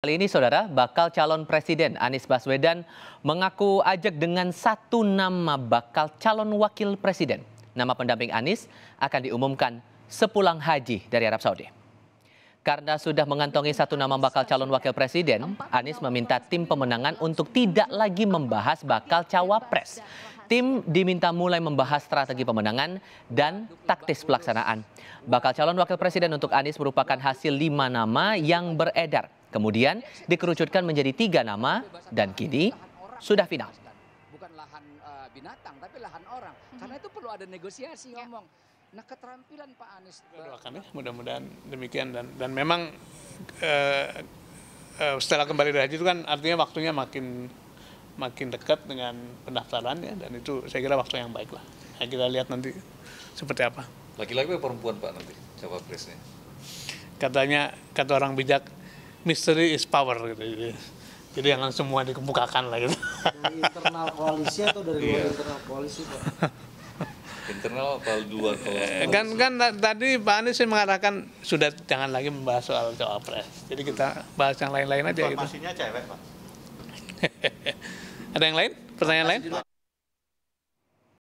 Kali ini saudara, bakal calon presiden Anies Baswedan mengaku ajak dengan satu nama bakal calon wakil presiden. Nama pendamping Anies akan diumumkan sepulang haji dari Arab Saudi. Karena sudah mengantongi satu nama bakal calon wakil presiden, Anies meminta tim pemenangan untuk tidak lagi membahas bakal cawapres. Tim diminta mulai membahas strategi pemenangan dan taktis pelaksanaan. Bakal calon wakil presiden untuk Anies merupakan hasil lima nama yang beredar kemudian dikerucutkan menjadi tiga nama dan kini sudah final. Bukan lahan eh, binatang tapi lahan orang. Hmm. Karena itu perlu ada negosiasi ya. ngomong. Nah keterampilan Pak Anies. Doakan ya mudah-mudahan demikian dan dan memang uh, uh, setelah kembali dari haji itu kan artinya waktunya makin makin dekat dengan pendaftaran ya dan itu saya kira waktu yang baik lah. Nah, kita lihat nanti seperti apa. Laki-laki atau perempuan Pak nanti cawapresnya? Katanya kata orang bijak misteri is power gitu. Jadi, jadi jangan semua dikemukakan lah gitu. Dari internal koalisi atau dari luar yeah. internal koalisi Pak? internal atau dua eh, kan kan tadi Pak Anies mengatakan sudah jangan lagi membahas soal cawapres jadi kita bahas yang lain-lain aja gitu. Informasinya gitu. cewek Pak ada yang lain pertanyaan lain